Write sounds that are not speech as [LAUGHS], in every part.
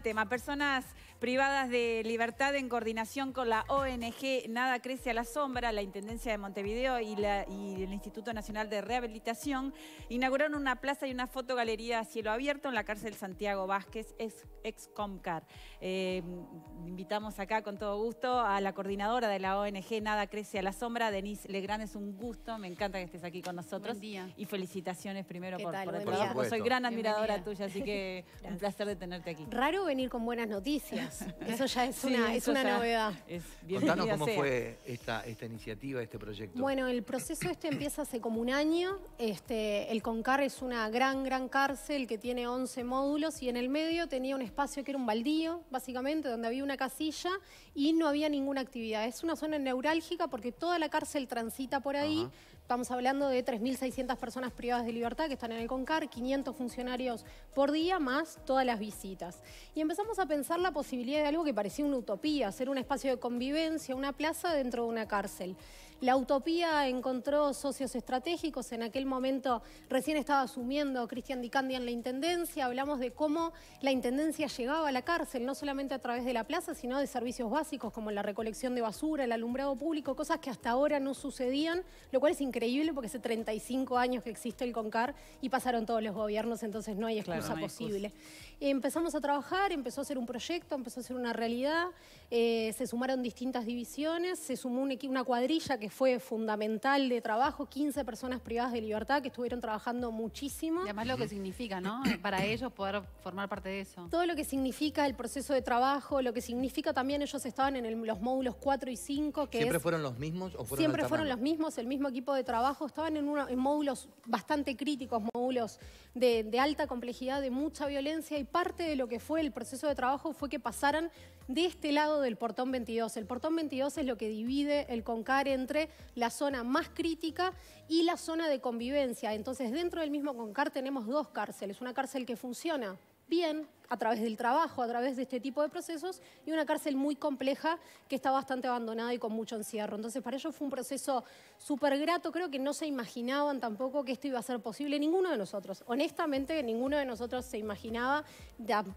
tema. Personas privadas de libertad en coordinación con la ONG Nada Crece a la Sombra, la Intendencia de Montevideo y, el Instituto Nacional de Rehabilitación inauguraron una plaza y una fotogalería a cielo abierto en la cárcel Santiago Vázquez, ex, Comcar. Eh, invitamos acá con todo gusto a la coordinadora de la ONG Nada Crece a la Sombra, Denise Legrand. Es un gusto, me encanta que estés aquí con nosotros. Buen día. Y felicitaciones primero por, por, Soy gran admiradora tuya, así que un placer de tenerte aquí. Raro venir con buenas noticias. [LAUGHS] Eso ya es una, es novedad. Contanos cómo fue esta, iniciativa, este proyecto. Bueno, el proceso este empieza hace como un año. Este, el CONCAR es una gran, gran cárcel que tiene 11 módulos y en el medio tenía un espacio que era un baldío, básicamente, donde había una casilla y no había ninguna actividad. Es una zona neurálgica porque toda la cárcel transita por ahí. Estamos hablando de 3.600 personas privadas de libertad que están en el CONCAR, 500 funcionarios por día, más todas las visitas. Y empezamos a pensar la posibilidad de algo que parecía una utopía, ser un espacio de convivencia, una plaza dentro de una cárcel. La utopía encontró socios estratégicos, en aquel momento recién estaba asumiendo Cristian Dicandi en la Intendencia, hablamos de cómo la Intendencia llegaba a la cárcel, no solamente a través de la plaza, sino de servicios básicos como la recolección de basura, el alumbrado público, cosas que hasta ahora no sucedían, lo cual es increíble porque hace 35 años que existe el CONCAR y pasaron todos los gobiernos, entonces no hay excusa posible. Empezamos a trabajar, empezó a ser un proyecto, empezó a ser una realidad, eh, se sumaron distintas divisiones, se sumó una cuadrilla que fue fundamental de trabajo, 15 personas privadas de libertad que estuvieron trabajando muchísimo. Y además lo que significa, ¿no? [CLEARS THROAT] Para ellos poder formar parte de eso. Todo lo que significa el proceso de trabajo, lo que significa también ellos estaban en los módulos 4 y 5. Que ¿Siempre fueron los mismos o fueron Siempre fueron los mismos, el mismo equipo de trabajo. Estaban en, módulos bastante críticos, módulos de, de alta complejidad, de mucha violencia y parte de lo que fue el proceso de trabajo fue que pasaran de este lado del portón 22. El portón 22 es lo que divide el CONCAR entre la zona más crítica y la zona de convivencia. Entonces, dentro del mismo CONCAR tenemos dos cárceles, una cárcel que funciona bien a través del trabajo, a través de este tipo de procesos, y una cárcel muy compleja que está bastante abandonada y con mucho encierro. Entonces, para ellos fue un proceso súper grato, creo que no se imaginaban tampoco que esto iba a ser posible, ninguno de nosotros. Honestamente, ninguno de nosotros se imaginaba,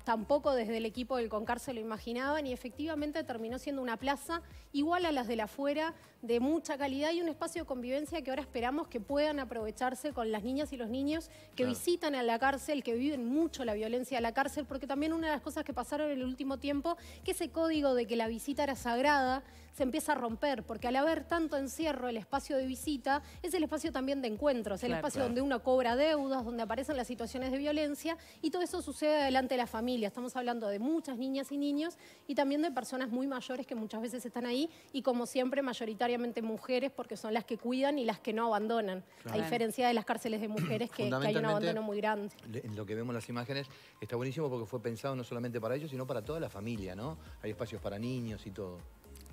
tampoco desde el equipo del Concárcel lo imaginaban, y efectivamente terminó siendo una plaza igual a las de la afuera, de mucha calidad y un espacio de convivencia que ahora esperamos que puedan aprovecharse con las niñas y los niños que visitan a la cárcel, que viven mucho la violencia la cárcel, porque también una de las cosas que pasaron en el último tiempo, que ese código de que la visita era sagrada, se empieza a romper, porque al haber tanto encierro, el espacio de visita es el espacio también de encuentros, el espacio donde uno cobra deudas, donde aparecen las situaciones de violencia y todo eso sucede delante de la familia. Estamos hablando de muchas niñas y niños y también de personas muy mayores que muchas veces están ahí y como siempre mayoritariamente mujeres porque son las que cuidan y las que no abandonan, a diferencia de las cárceles de mujeres que, hay un abandono muy grande. lo que vemos en las imágenes está buenísimo porque fue pensado no solamente para ellos, sino para toda la familia, ¿no? Hay espacios para niños y todo.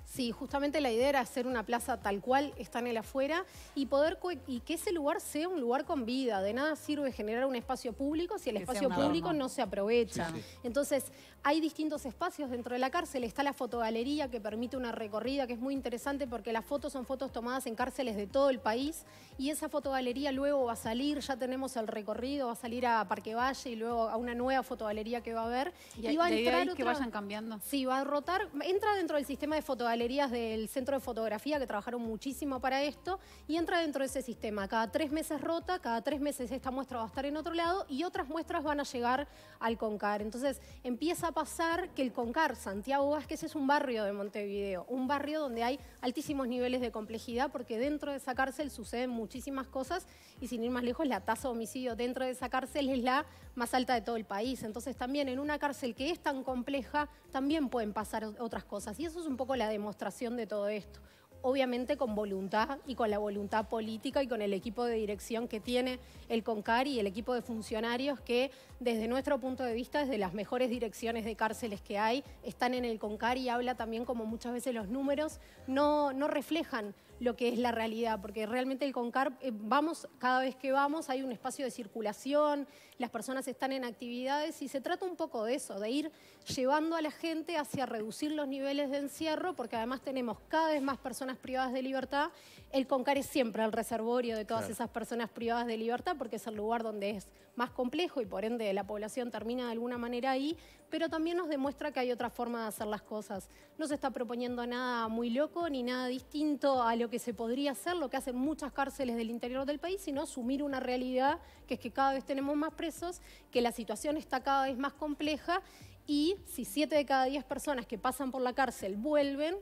Sí, justamente la idea era hacer una plaza tal cual está en el afuera y poder y que ese lugar sea un lugar con vida. De nada sirve generar un espacio público si el espacio público no se aprovecha. Entonces, hay distintos espacios dentro de la cárcel. Está la fotogalería que permite una recorrida que es muy interesante porque las fotos son fotos tomadas en cárceles de todo el país y esa fotogalería luego va a salir, ya tenemos el recorrido, va a salir a Parque Valle y luego a una nueva fotogalería que va a haber. Y, y va a entrar que vayan cambiando. Sí, va a rotar. Entra dentro del sistema de fotogalerías del Centro de Fotografía que trabajaron muchísimo para esto y entra dentro de ese sistema. Cada tres meses rota, cada tres meses esta muestra va a estar en otro lado y otras muestras van a llegar al CONCAR. Entonces empieza pasar que el CONCAR, Santiago Vázquez, es un barrio de Montevideo, un barrio donde hay altísimos niveles de complejidad porque dentro de esa cárcel suceden muchísimas cosas y sin ir más lejos, la tasa de homicidio dentro de esa cárcel es la más alta de todo el país. Entonces también en una cárcel que es tan compleja, también pueden pasar otras cosas y eso es un poco la demostración de todo esto obviamente con voluntad y con la voluntad política y con el equipo de dirección que tiene el CONCAR y el equipo de funcionarios que desde nuestro punto de vista, desde las mejores direcciones de cárceles que hay, están en el CONCAR y habla también como muchas veces los números no, no reflejan lo que es la realidad, porque realmente el CONCAR, eh, vamos, cada vez que vamos hay un espacio de circulación, las personas están en actividades y se trata un poco de eso, de ir llevando a la gente hacia reducir los niveles de encierro, porque además tenemos cada vez más personas privadas de libertad. El CONCAR es siempre el reservorio de todas esas personas privadas de libertad, porque es el lugar donde es más complejo y por ende la población termina de alguna manera ahí, pero también nos demuestra que hay otra forma de hacer las cosas. No se está proponiendo nada muy loco ni nada distinto a lo que se podría hacer, lo que hacen muchas cárceles del interior del país, sino asumir una realidad que es que cada vez tenemos más presos, que la situación está cada vez más compleja y si siete de cada diez personas que pasan por la cárcel vuelven,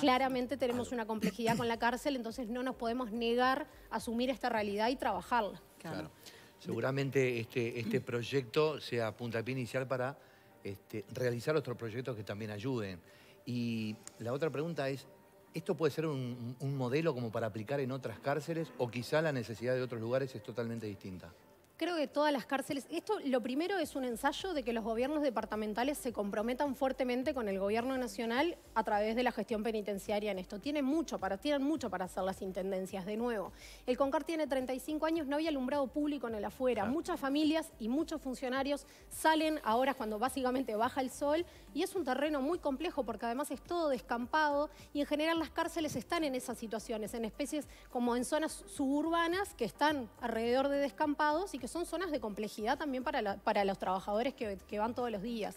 claramente tenemos una complejidad con la cárcel, entonces no nos podemos negar a asumir esta realidad y trabajarla. Claro. Seguramente este, este, proyecto sea puntapié inicial para este, realizar otros proyectos que también ayuden. Y la otra pregunta es, ¿esto puede ser un modelo como para aplicar en otras cárceles o quizá la necesidad de otros lugares es totalmente distinta? Creo que todas las cárceles, esto lo primero es un ensayo de que los gobiernos departamentales se comprometan fuertemente con el gobierno nacional a través de la gestión penitenciaria en esto. Tienen mucho para, tienen mucho para hacer las intendencias de nuevo. El CONCAR tiene 35 años, no había alumbrado público en el afuera. Muchas familias y muchos funcionarios salen ahora cuando básicamente baja el sol y es un terreno muy complejo porque además es todo descampado y en general las cárceles están en esas situaciones, en especies como en zonas suburbanas que están alrededor de descampados y que son zonas de complejidad también para, para los trabajadores que, que van todos los días.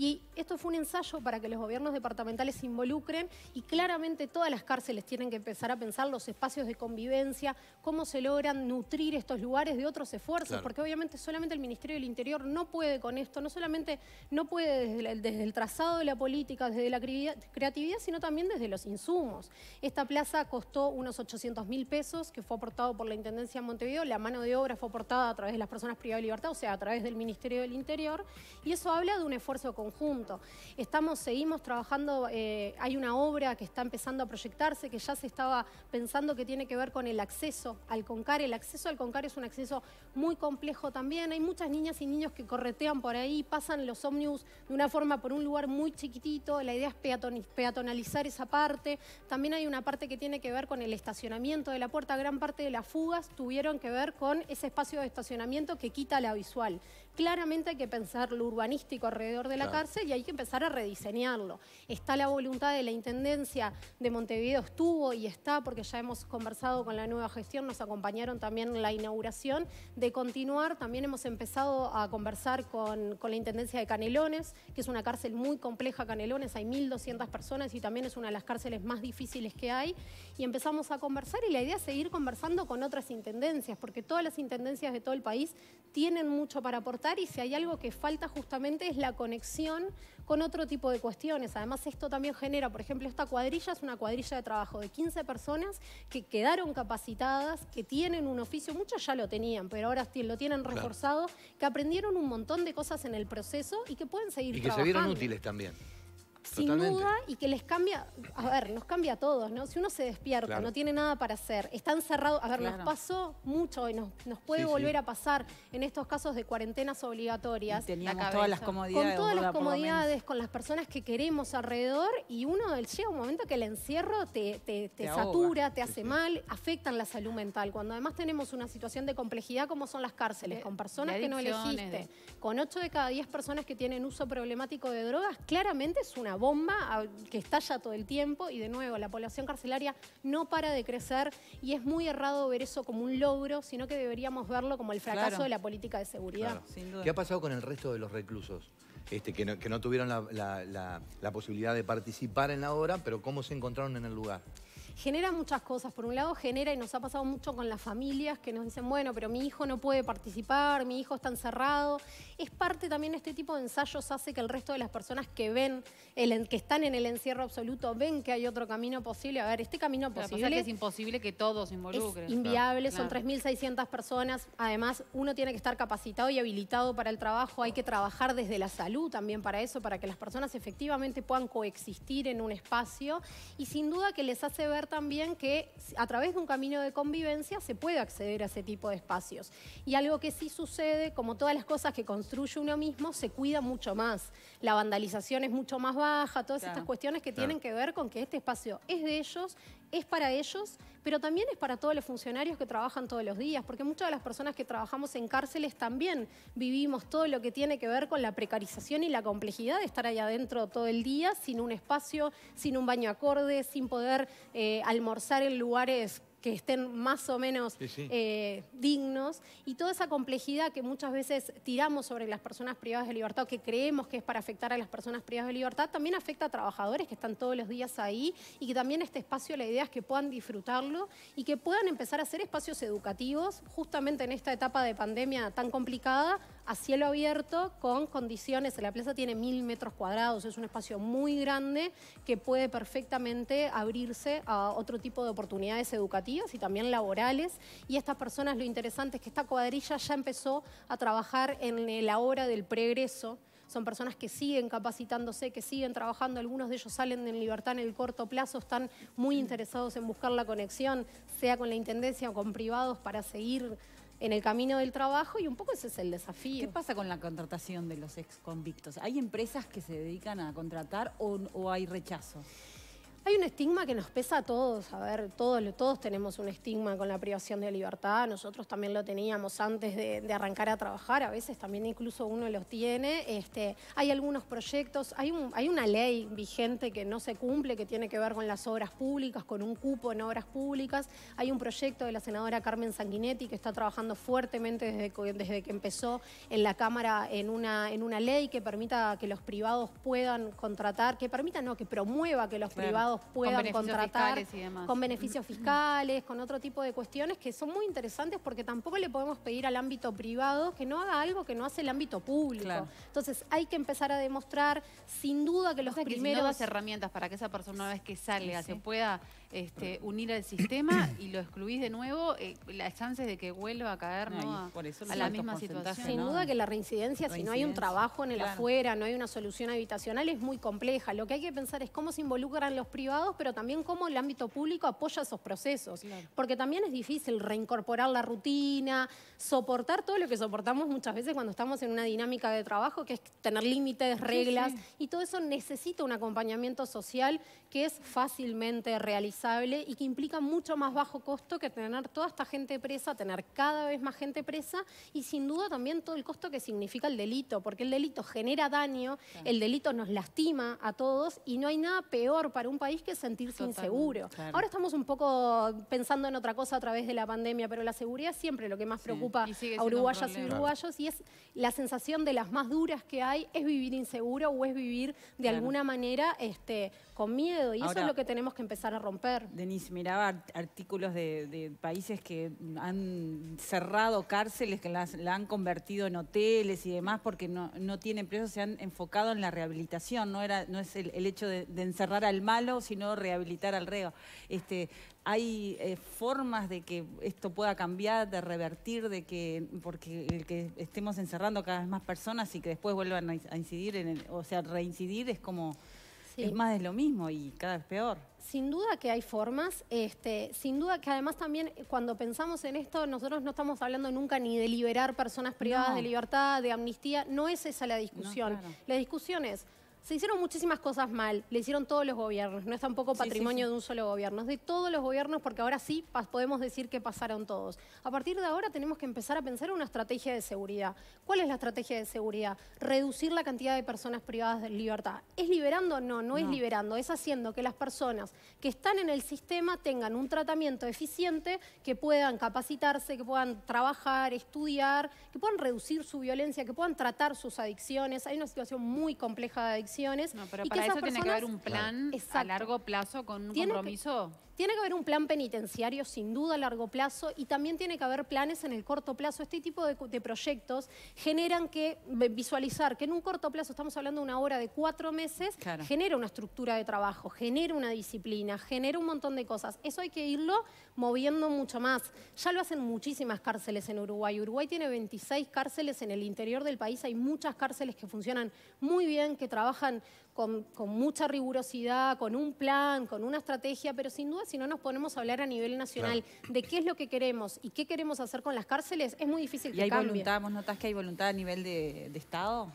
Y esto fue un ensayo para que los gobiernos departamentales se involucren y claramente todas las cárceles tienen que empezar a pensar los espacios de convivencia, cómo se logran nutrir estos lugares de otros esfuerzos, porque obviamente solamente el Ministerio del Interior no puede con esto, no solamente no puede desde el, trazado de la política, desde la creatividad, sino también desde los insumos. Esta plaza costó unos 800 mil pesos, que fue aportado por la Intendencia de Montevideo, la mano de obra fue aportada a través de las personas privadas de libertad, o sea, a través del Ministerio del Interior, y eso habla de un esfuerzo conjunto. Estamos, seguimos trabajando, eh, hay una obra que está empezando a proyectarse, que ya se estaba pensando que tiene que ver con el acceso al CONCAR. El acceso al CONCAR es un acceso muy complejo también. Hay muchas niñas y niños que corretean por ahí, pasan los ómnibus de una forma por un lugar muy chiquitito. La idea es peatonalizar esa parte. También hay una parte que tiene que ver con el estacionamiento de la puerta. Gran parte de las fugas tuvieron que ver con ese espacio de estacionamiento que quita la visual. Claramente hay que pensar lo urbanístico alrededor de la cárcel y hay que empezar a rediseñarlo. Está la voluntad de la Intendencia de Montevideo, estuvo y está, porque ya hemos conversado con la nueva gestión, nos acompañaron también en la inauguración, de continuar. También hemos empezado a conversar con, con la Intendencia de Canelones, que es una cárcel muy compleja, Canelones, hay 1.200 personas y también es una de las cárceles más difíciles que hay y empezamos a conversar y la idea es seguir conversando con otras intendencias, porque todas las intendencias de todo el país tienen mucho para aportar y si hay algo que falta justamente es la conexión con otro tipo de cuestiones. Además, esto también genera, por ejemplo, esta cuadrilla es una cuadrilla de trabajo de 15 personas que quedaron capacitadas, que tienen un oficio, muchos ya lo tenían, pero ahora lo tienen reforzado, que aprendieron un montón de cosas en el proceso y que pueden seguir trabajando. Y que se vieron útiles también sin duda y que les cambia, a ver, nos cambia a todos, ¿no? Si uno se despierta, no tiene nada para hacer, está encerrado, a ver, nos pasó mucho y nos, nos puede volver a pasar en estos casos de cuarentenas obligatorias. Y teníamos todas las comodidades. Con todas las comodidades, con las personas que queremos alrededor y uno llega un momento que el encierro te, satura, te hace mal, afectan la salud mental. Cuando además tenemos una situación de complejidad como son las cárceles, con personas que no elegiste, con 8 de cada 10 personas que tienen uso problemático de drogas, claramente es una bomba que estalla todo el tiempo y de nuevo la población carcelaria no para de crecer y es muy errado ver eso como un logro, sino que deberíamos verlo como el fracaso de la política de seguridad. ¿Qué ha pasado con el resto de los reclusos? Este, que, no, tuvieron la posibilidad de participar en la obra, pero cómo se encontraron en el lugar genera muchas cosas. Por un lado, genera, y nos ha pasado mucho con las familias que nos dicen, bueno, pero mi hijo no puede participar, mi hijo está encerrado. Es parte también de este tipo de ensayos, hace que el resto de las personas que ven, el, que están en el encierro absoluto, ven que hay otro camino posible. A ver, este camino posible. que es imposible que todos se involucren. Es inviable, son 3.600 personas. Además, uno tiene que estar capacitado y habilitado para el trabajo. Hay que trabajar desde la salud también para eso, para que las personas efectivamente puedan coexistir en un espacio. Y sin duda que les hace ver también que a través de un camino de convivencia se puede acceder a ese tipo de espacios. Y algo que sí sucede, como todas las cosas que construye uno mismo, se cuida mucho más. La vandalización es mucho más baja, todas estas cuestiones que tienen que ver con que este espacio es de ellos es para ellos, pero también es para todos los funcionarios que trabajan todos los días, porque muchas de las personas que trabajamos en cárceles también vivimos todo lo que tiene que ver con la precarización y la complejidad de estar allá adentro todo el día, sin un espacio, sin un baño acorde, sin poder eh, almorzar en lugares que estén más o menos eh, dignos, y toda esa complejidad que muchas veces tiramos sobre las personas privadas de libertad o que creemos que es para afectar a las personas privadas de libertad, también afecta a trabajadores que están todos los días ahí y que también este espacio, la idea es que puedan disfrutarlo y que puedan empezar a hacer espacios educativos, justamente en esta etapa de pandemia tan complicada, a cielo abierto con condiciones, la plaza tiene mil metros cuadrados, es un espacio muy grande que puede perfectamente abrirse a otro tipo de oportunidades educativas y también laborales. Y estas personas, lo interesante es que esta cuadrilla ya empezó a trabajar en eh, la hora del pregreso son personas que siguen capacitándose, que siguen trabajando, algunos de ellos salen en libertad en el corto plazo, están muy interesados en buscar la conexión, sea con la Intendencia o con privados, para seguir en el camino del trabajo y un poco ese es el desafío. ¿Qué pasa con la contratación de los ex convictos? ¿Hay empresas que se dedican a contratar o, o hay rechazo? Hay un estigma que nos pesa a todos, a ver, todos, todos tenemos un estigma con la privación de libertad, nosotros también lo teníamos antes de, arrancar a trabajar, a veces también incluso uno los tiene. Este, hay algunos proyectos, hay, una ley vigente que no se cumple, que tiene que ver con las obras públicas, con un cupo en obras públicas. Hay un proyecto de la senadora Carmen Sanguinetti que está trabajando fuertemente desde que, empezó en la Cámara en una, en una ley que permita que los privados puedan contratar, que permita, no, que promueva que los privados puedan contratar con beneficios fiscales, con otro tipo de cuestiones que son muy interesantes porque tampoco le podemos pedir al ámbito privado que no haga algo que no hace el ámbito público. Entonces hay que empezar a demostrar sin duda que los primeros... Que herramientas para que esa persona una vez que salga se pueda este, unir al sistema y lo excluís de nuevo, eh, las chances de que vuelva a caer a, la misma situación. Sin duda que la reincidencia, si no hay un trabajo en el afuera, no hay una solución habitacional, es muy compleja. Lo que hay que pensar es cómo se involucran los privados, pero también cómo el ámbito público apoya esos procesos. Porque también es difícil reincorporar la rutina, soportar todo lo que soportamos muchas veces cuando estamos en una dinámica de trabajo, que es tener límites, reglas, y todo eso necesita un acompañamiento social que es fácilmente realizable y que implica mucho más bajo costo que tener toda esta gente presa, tener cada vez más gente presa y sin duda también todo el costo que significa el delito, porque el delito genera daño, el delito nos lastima a todos y no hay nada peor para un país que sentirse inseguro. Ahora estamos un poco pensando en otra cosa a través de la pandemia, pero la seguridad siempre es lo que más preocupa a uruguayas y uruguayos y es la sensación de las más duras que hay es vivir inseguro o es vivir de alguna manera este, con miedo y eso es lo que tenemos que empezar a romper. Denise, miraba artículos de, países que han cerrado cárceles, que las, la han convertido en hoteles y demás porque no, tienen presos, se han enfocado en la rehabilitación, no, era, no es el, hecho de, encerrar al malo, sino rehabilitar al reo. Este, ¿Hay eh, formas de que esto pueda cambiar, de revertir, de que porque el que estemos encerrando cada vez más personas y que después vuelvan a incidir, en o sea, reincidir es como... Es más de lo mismo y cada vez peor. Sin duda que hay formas, este, sin duda que además también eh, cuando pensamos en esto, nosotros no estamos hablando nunca ni de liberar personas privadas de libertad, de amnistía, no es esa la discusión. La discusión es, se hicieron muchísimas cosas mal, le hicieron todos los gobiernos, no es tampoco patrimonio de un solo gobierno, es de todos los gobiernos porque ahora sí podemos decir que pasaron todos. A partir de ahora tenemos que empezar a pensar en una estrategia de seguridad. ¿Cuál es la estrategia de seguridad? Reducir la cantidad de personas privadas de libertad. ¿Es liberando? No, no, no. es liberando, es haciendo que las personas que están en el sistema tengan un tratamiento eficiente, que puedan capacitarse, que puedan trabajar, estudiar, que puedan reducir su violencia, que puedan tratar sus adicciones. Hay una situación muy compleja de adicción no, pero para eso tiene que haber un plan a largo plazo con un compromiso. Tiene que haber un plan penitenciario, sin duda, a largo plazo, y también tiene que haber planes en el corto plazo. Este tipo de, proyectos generan que visualizar que en un corto plazo, estamos hablando de una hora de cuatro meses, genera una estructura de trabajo, genera una disciplina, genera un montón de cosas. Eso hay que irlo moviendo mucho más. Ya lo hacen muchísimas cárceles en Uruguay. Uruguay tiene 26 cárceles en el interior del país. Hay muchas cárceles que funcionan muy bien, que trabajan con, mucha rigurosidad, con un plan, con una estrategia, pero sin duda si no nos ponemos a hablar a nivel nacional de qué es lo que queremos y qué queremos hacer con las cárceles, es muy difícil. ¿Y hay voluntad? ¿Vos notás que hay voluntad a nivel de, Estado?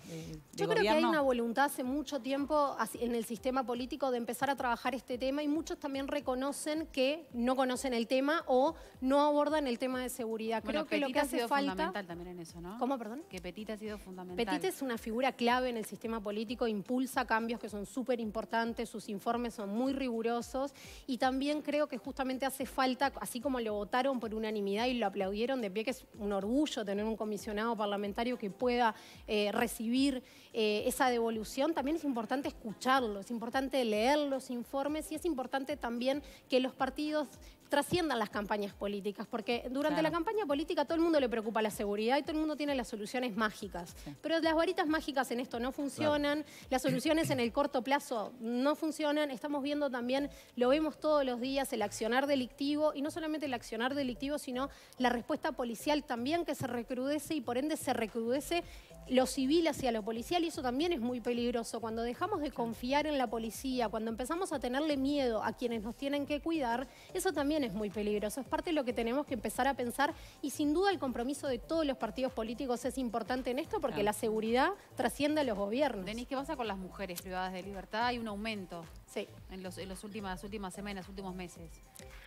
Yo creo que hay una voluntad hace mucho tiempo en el sistema político de empezar a trabajar este tema y muchos también reconocen que no conocen el tema o no abordan el tema de seguridad. creo que lo que hace ha sido fundamental también en eso, ¿no? ¿Cómo, perdón? Que Petita ha sido fundamental. Petita es una figura clave en el sistema político, impulsa cambios que son súper importantes, sus informes son muy rigurosos y también creo que justamente hace falta, así como lo votaron por unanimidad y lo aplaudieron de pie, que es un orgullo tener un comisionado parlamentario que pueda eh, recibir eh, esa devolución, también es importante escucharlo, es importante leer los informes y es importante también que los partidos trasciendan las campañas políticas, porque durante la campaña política todo el mundo le preocupa la seguridad y todo el mundo tiene las soluciones mágicas, pero las varitas mágicas en esto no funcionan, las soluciones en el corto plazo no funcionan, estamos viendo también, lo vemos todos los días, el accionar delictivo, y no solamente el accionar delictivo, sino la respuesta policial también que se recrudece y por ende se recrudece lo civil hacia lo policial y eso también es muy peligroso. Cuando dejamos de confiar en la policía, cuando empezamos a tenerle miedo a quienes nos tienen que cuidar, eso también es muy peligroso. Es parte de lo que tenemos que empezar a pensar y sin duda el compromiso de todos los partidos políticos es importante en esto porque la seguridad trasciende a los gobiernos. Denis, ¿qué pasa con las mujeres privadas de libertad? Hay un aumento. En, los, últimas, las últimas semanas, últimos meses.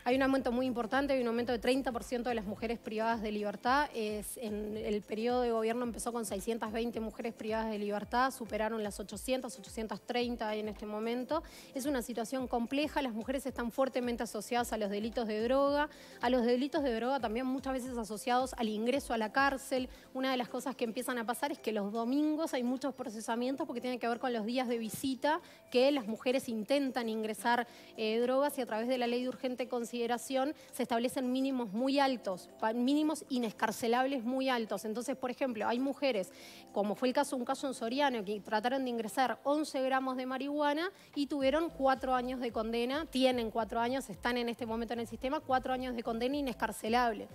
Hay un aumento muy importante, hay un aumento de 30% de las mujeres privadas de libertad. en el periodo de gobierno empezó con 620 mujeres privadas de libertad, superaron las 800, 830 en este momento. Es una situación compleja, las mujeres están fuertemente asociadas a los delitos de droga, a los delitos de droga también muchas veces asociados al ingreso a la cárcel. Una de las cosas que empiezan a pasar es que los domingos hay muchos procesamientos porque tienen que ver con los días de visita que las mujeres intentan intentan ingresar eh, drogas y a través de la ley de urgente consideración se establecen mínimos muy altos, mínimos inescarcelables muy altos. Entonces, por ejemplo, hay mujeres, como fue el caso, un caso en Soriano, que trataron de ingresar 11 gramos de marihuana y tuvieron cuatro años de condena, tienen cuatro años, están en este momento en el sistema, cuatro años de condena inescarcelable.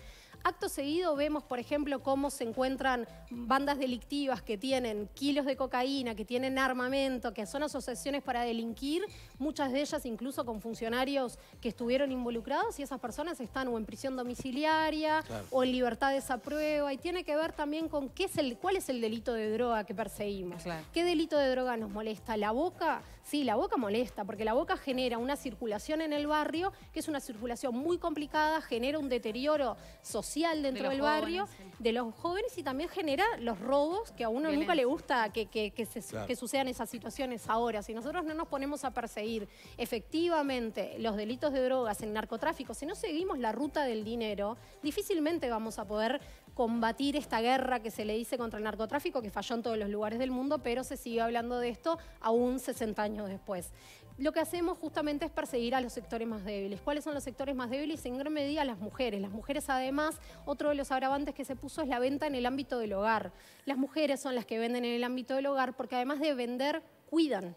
Acto seguido vemos, por ejemplo, cómo se encuentran bandas delictivas que tienen kilos de cocaína, que tienen armamento, que son asociaciones para delinquir, muchas de ellas incluso con funcionarios que estuvieron involucrados y esas personas están o en prisión domiciliaria o en libertad de esa prueba y tiene que ver también con qué es el, cuál es el delito de droga que perseguimos. ¿Qué delito de droga nos molesta? ¿La boca? Sí, la boca molesta, porque la boca genera una circulación en el barrio, que es una circulación muy complicada, genera un deterioro social dentro del barrio, de los jóvenes y también genera los robos, que a uno nunca le gusta que, sucedan esas situaciones ahora. Si nosotros no nos ponemos a perseguir efectivamente los delitos de drogas, en narcotráfico, si no seguimos la ruta del dinero, difícilmente vamos a poder combatir esta guerra que se le dice contra el narcotráfico, que falló en todos los lugares del mundo, pero se sigue hablando de esto aún 60 años después. Lo que hacemos justamente es perseguir a los sectores más débiles. ¿Cuáles son los sectores más débiles? En gran medida las mujeres. Las mujeres además, otro de los agravantes que se puso es la venta en el ámbito del hogar. Las mujeres son las que venden en el ámbito del hogar porque además de vender, cuidan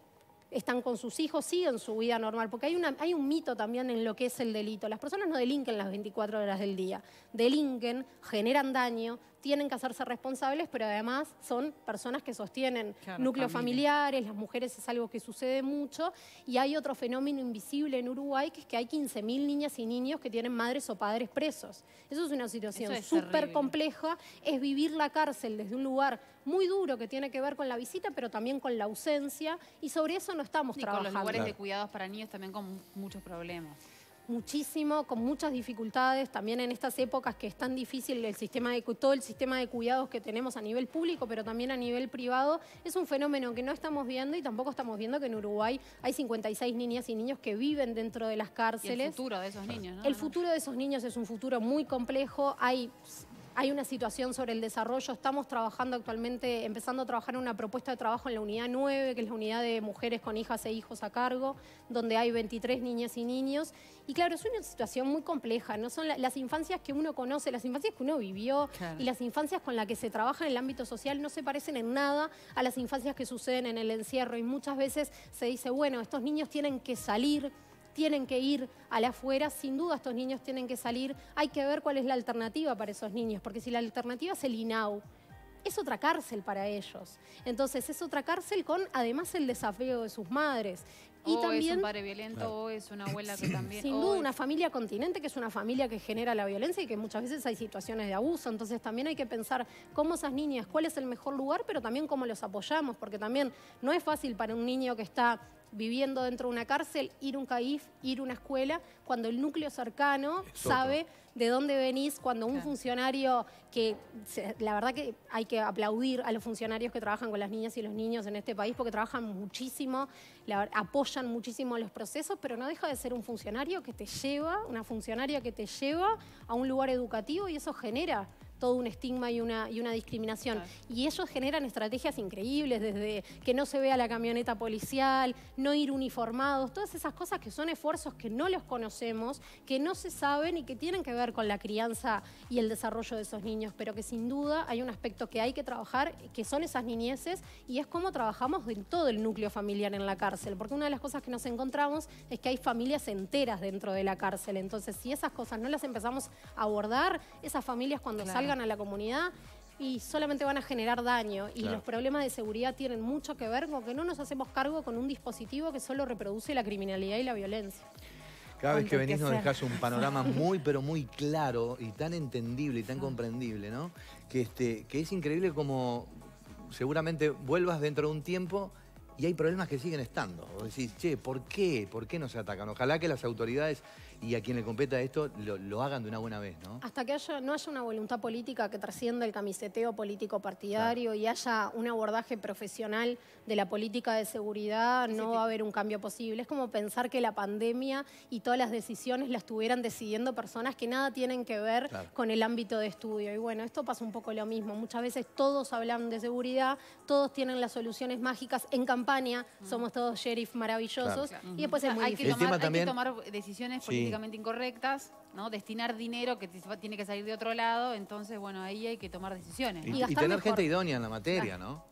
están con sus hijos, siguen su vida normal, porque hay, una, hay, un mito también en lo que es el delito. Las personas no delinquen las 24 horas del día, delinquen, generan daño, tienen que hacerse responsables, pero además son personas que sostienen núcleos familiares, las mujeres es algo que sucede mucho, y hay otro fenómeno invisible en Uruguay, que es que hay 15.000 niñas y niños que tienen madres o padres presos. Eso es una situación súper compleja, es vivir la cárcel desde un lugar muy duro que tiene que ver con la visita, pero también con la ausencia, y sobre eso no estamos y trabajando. con los lugares de cuidados para niños también con muchos problemas muchísimo, con muchas dificultades, también en estas épocas que es tan difícil el sistema de, todo el sistema de cuidados que tenemos a nivel público, pero también a nivel privado, es un fenómeno que no estamos viendo y tampoco estamos viendo que en Uruguay hay 56 niñas y niños que viven dentro de las cárceles. el futuro de esos niños, El futuro de esos niños es un futuro muy complejo, hay hay una situación sobre el desarrollo. Estamos trabajando actualmente, empezando a trabajar en una propuesta de trabajo en la unidad 9, que es la unidad de mujeres con hijas e hijos a cargo, donde hay 23 niñas y niños. Y claro, es una situación muy compleja, no son las infancias que uno conoce, las infancias que uno vivió y las infancias con las que se trabaja en el ámbito social no se parecen en nada a las infancias que suceden en el encierro y muchas veces se dice, bueno, estos niños tienen que salir tienen que ir a la afuera, sin duda estos niños tienen que salir, hay que ver cuál es la alternativa para esos niños, porque si la alternativa es el INAU, es otra cárcel para ellos. Entonces es otra cárcel con además el desafío de sus madres. Y también, es un padre violento, o es una abuela que también... Sin duda, una familia continente que es una familia que genera la violencia y que muchas veces hay situaciones de abuso. Entonces también hay que pensar cómo esas niñas, cuál es el mejor lugar, pero también cómo los apoyamos, porque también no es fácil para un niño que está viviendo dentro de una cárcel, ir a un CAIF, ir a una escuela, cuando el núcleo cercano sabe de dónde venís, cuando un funcionario que, la verdad que hay que aplaudir a los funcionarios que trabajan con las niñas y los niños en este país, porque trabajan muchísimo, apoyan muchísimo los procesos, pero no deja de ser un funcionario que te lleva, una funcionaria que te lleva a un lugar educativo y eso genera todo un estigma y una, y una discriminación. Y ellos generan estrategias increíbles, desde que no se vea la camioneta policial, no ir uniformados, todas esas cosas que son esfuerzos que no los conocemos, que no se saben y que tienen que ver con la crianza y el desarrollo de esos niños, pero que sin duda hay un aspecto que hay que trabajar, que son esas niñeces, y es cómo trabajamos en todo el núcleo familiar en la cárcel, porque una de las cosas que nos encontramos es que hay familias enteras dentro de la cárcel, entonces si esas cosas no las empezamos a abordar, esas familias cuando salen a la comunidad y solamente van a generar daño. Y los problemas de seguridad tienen mucho que ver con que no nos hacemos cargo con un dispositivo que solo reproduce la criminalidad y la violencia. Cada vez que venís nos dejás un [LAUGHS] panorama muy, pero muy claro y tan entendible y tan comprendible, ¿no? Que, este, que es increíble como seguramente vuelvas dentro de un tiempo y hay problemas que siguen estando. decís, che, ¿por qué? ¿Por qué no se atacan? Ojalá que las autoridades y a quien le competa esto lo, hagan de una buena vez, ¿no? Hasta que haya, no haya una voluntad política que trascienda el camiseteo político partidario y haya un abordaje profesional de la política de seguridad, no va a haber un cambio posible. Es como pensar que la pandemia y todas las decisiones las estuvieran decidiendo personas que nada tienen que ver con el ámbito de estudio. Y bueno, esto pasa un poco lo mismo. Muchas veces todos hablan de seguridad, todos tienen las soluciones mágicas en campaña, mm. somos todos sheriff maravillosos y después hay Que tomar, tomar decisiones políticas incorrectas, ¿no? Destinar dinero que tiene que salir de otro lado, entonces, bueno, ahí hay que tomar decisiones. Y, tener gente idónea en la materia, ¿no?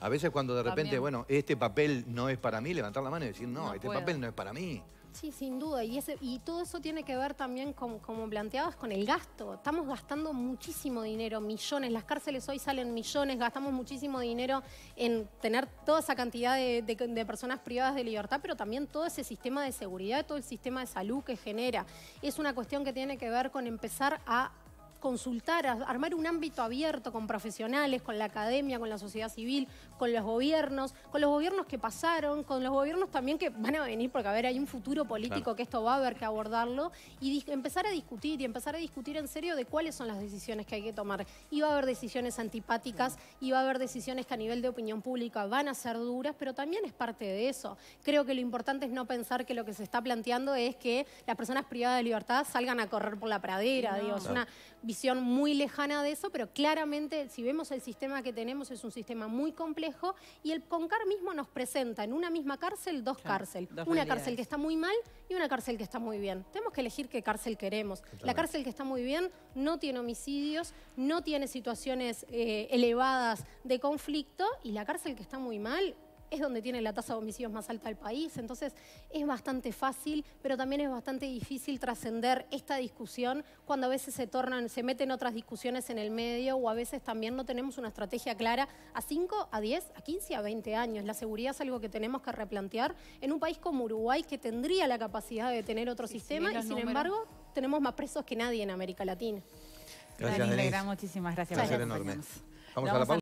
A veces cuando de repente, bueno, este papel no es para mí, levantar la mano y decir, no, este papel no es para mí. Sí, sin duda. Y, ese, y todo eso tiene que ver también, como planteabas, con el gasto. Estamos gastando muchísimo dinero, millones. Las cárceles hoy salen millones, gastamos muchísimo dinero en tener toda esa cantidad de, de personas privadas de libertad, pero también todo ese sistema de seguridad, todo el sistema de salud que genera. Es una cuestión que tiene que ver con empezar a consultar, armar un ámbito abierto con profesionales, con la academia, con la sociedad civil, con los gobiernos, con los gobiernos que pasaron, con los gobiernos también que van a venir, porque a ver, hay un futuro político que esto va a haber que abordarlo, y empezar a discutir, y empezar a discutir en serio de cuáles son las decisiones que hay que tomar. Y va a haber decisiones antipáticas, y va a haber decisiones que a nivel de opinión pública van a ser duras, pero también es parte de eso. Creo que lo importante es no pensar que lo que se está planteando es que las personas privadas de libertad salgan a correr por la pradera, digo, es una visión muy lejana de eso, pero claramente si vemos el sistema que tenemos es un sistema muy complejo y el CONCAR mismo nos presenta en una misma cárcel dos cárceles. Una cárcel que está muy mal y una cárcel que está muy bien. Tenemos que elegir qué cárcel queremos. La cárcel que está muy bien no tiene homicidios, no tiene situaciones eh, elevadas de conflicto y la cárcel que está muy mal es donde tiene la tasa de homicidios más alta del país, entonces es bastante fácil, pero también es bastante difícil trascender esta discusión cuando a veces se tornan, se meten otras discusiones en el medio o a veces también no tenemos una estrategia clara a 5, a 10, a 15, a 20 años. La seguridad es algo que tenemos que replantear en un país como Uruguay que tendría la capacidad de tener otro sistema y sin embargo tenemos más presos que nadie en América Latina. Gracias, muchísimas gracias. Gracias, Vamos, vamos a la pausa.